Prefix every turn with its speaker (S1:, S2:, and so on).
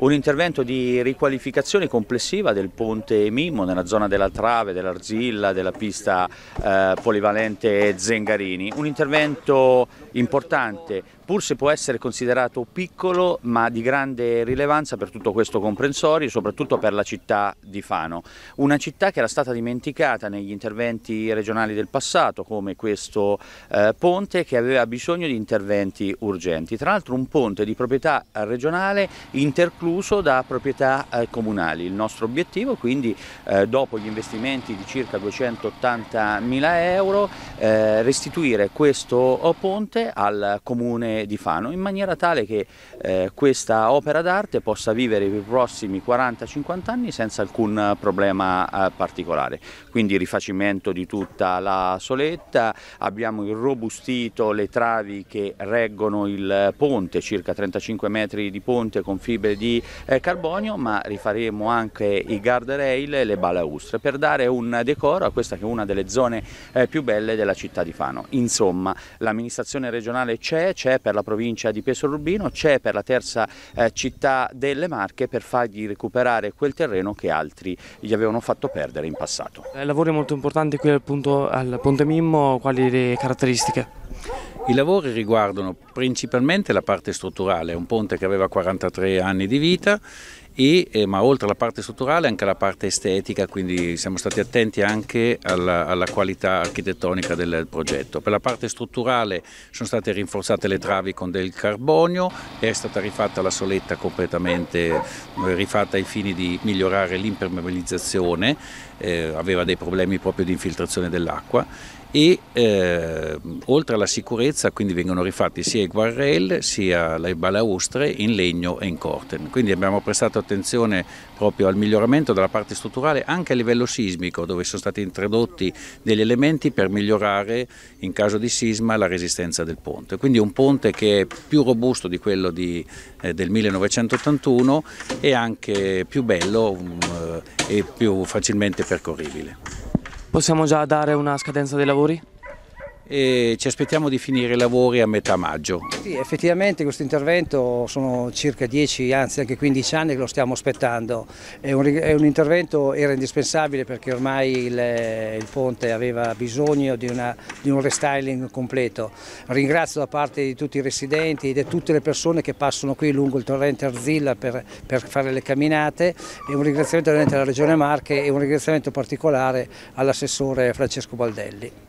S1: Un intervento di riqualificazione complessiva del ponte Mimmo nella zona della Trave, dell'Arzilla, della pista eh, polivalente Zengarini. Un intervento importante pur se può essere considerato piccolo ma di grande rilevanza per tutto questo comprensorio, soprattutto per la città di Fano. Una città che era stata dimenticata negli interventi regionali del passato come questo eh, ponte che aveva bisogno di interventi urgenti. Tra l'altro un ponte di proprietà regionale intercluso da proprietà eh, comunali. Il nostro obiettivo quindi eh, dopo gli investimenti di circa 280 mila euro eh, restituire questo eh, ponte al comune di Fano, in maniera tale che eh, questa opera d'arte possa vivere per i prossimi 40-50 anni senza alcun problema eh, particolare. Quindi rifacimento di tutta la soletta, abbiamo irrobustito le travi che reggono il ponte, circa 35 metri di ponte con fibre di eh, carbonio, ma rifaremo anche i guardrail e le balaustre per dare un decoro a questa che è una delle zone eh, più belle della città di Fano. Insomma, l'amministrazione regionale c'è, c'è per la provincia di Pesaro Urbino, c'è per la terza eh, città delle Marche per fargli recuperare quel terreno che altri gli avevano fatto perdere in passato. Il lavoro è molto importante qui al, punto, al Ponte Mimmo, quali le caratteristiche?
S2: I lavori riguardano principalmente la parte strutturale, è un ponte che aveva 43 anni di vita e, eh, ma oltre alla parte strutturale anche la parte estetica, quindi siamo stati attenti anche alla, alla, qualità architettonica del progetto. Per la parte strutturale sono state rinforzate le travi con del carbonio, è stata rifatta la soletta completamente eh, rifatta ai fini di migliorare l'impermeabilizzazione, eh, aveva dei problemi proprio di infiltrazione dell'acqua e eh, oltre alla sicurezza quindi vengono rifatti sia guardrail sia le balaustre in legno e in corten. Quindi abbiamo prestato attenzione proprio al miglioramento della parte strutturale anche a livello sismico dove sono stati introdotti degli elementi per migliorare in caso di sisma la resistenza del ponte. Quindi un ponte che è più robusto di quello di, eh, del 1981 e anche più bello um, e più facilmente percorribile.
S3: Possiamo già dare una scadenza dei lavori?
S2: e ci aspettiamo di finire i lavori a metà maggio.
S3: Sì, effettivamente questo intervento sono circa 10, anzi anche 15 anni che lo stiamo aspettando. È un, è un intervento era indispensabile perché ormai il, il ponte aveva bisogno di, una, di, un restyling completo. Ringrazio da parte di tutti i residenti e di tutte le persone che passano qui lungo il torrente Arzilla per, per fare le camminate e un ringraziamento alla Regione Marche e un ringraziamento particolare all'assessore Francesco Baldelli.